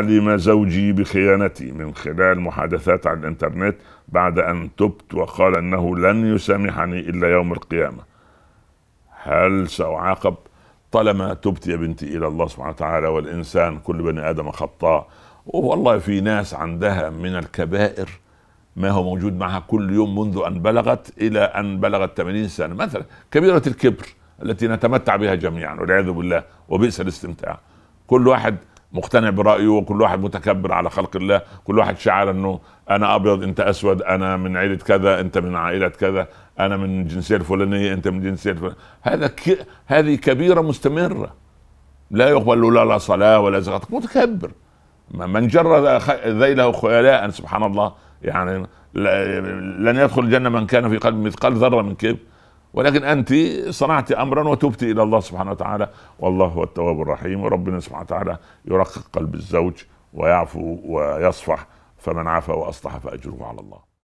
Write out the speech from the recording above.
علم زوجي بخيانتي من خلال محادثات على الانترنت بعد ان تبت وقال انه لن يسامحني الا يوم القيامه هل ساعاقب طالما تبت يا بنتي الى الله سبحانه وتعالى والانسان كل بني ادم خطاء والله في ناس عندها من الكبائر ما هو موجود معها كل يوم منذ ان بلغت الى ان بلغت 80 سنه مثلا كبيره الكبر التي نتمتع بها جميعا والعياذ بالله وبئس الاستمتاع كل واحد مقتنع برايه وكل واحد متكبر على خلق الله كل واحد شعر انه انا ابيض انت اسود انا من عيله كذا انت من عائله كذا انا من الجنسيه الفلانيه انت من الجنسيه الفلانيه هذا ك... هذه كبيره مستمره لا يقبل له لا, لا صلاه ولا زكاه متكبر من جر ذيله خيلاء سبحان الله يعني لن يدخل الجنه من كان في قلبه مثقال ذره من كبر ولكن انت صنعت امرا وتبت الى الله سبحانه وتعالى والله هو التواب الرحيم وربنا سبحانه وتعالى يرقق قلب الزوج ويعفو ويصفح فمن عفا واصلح فاجره على الله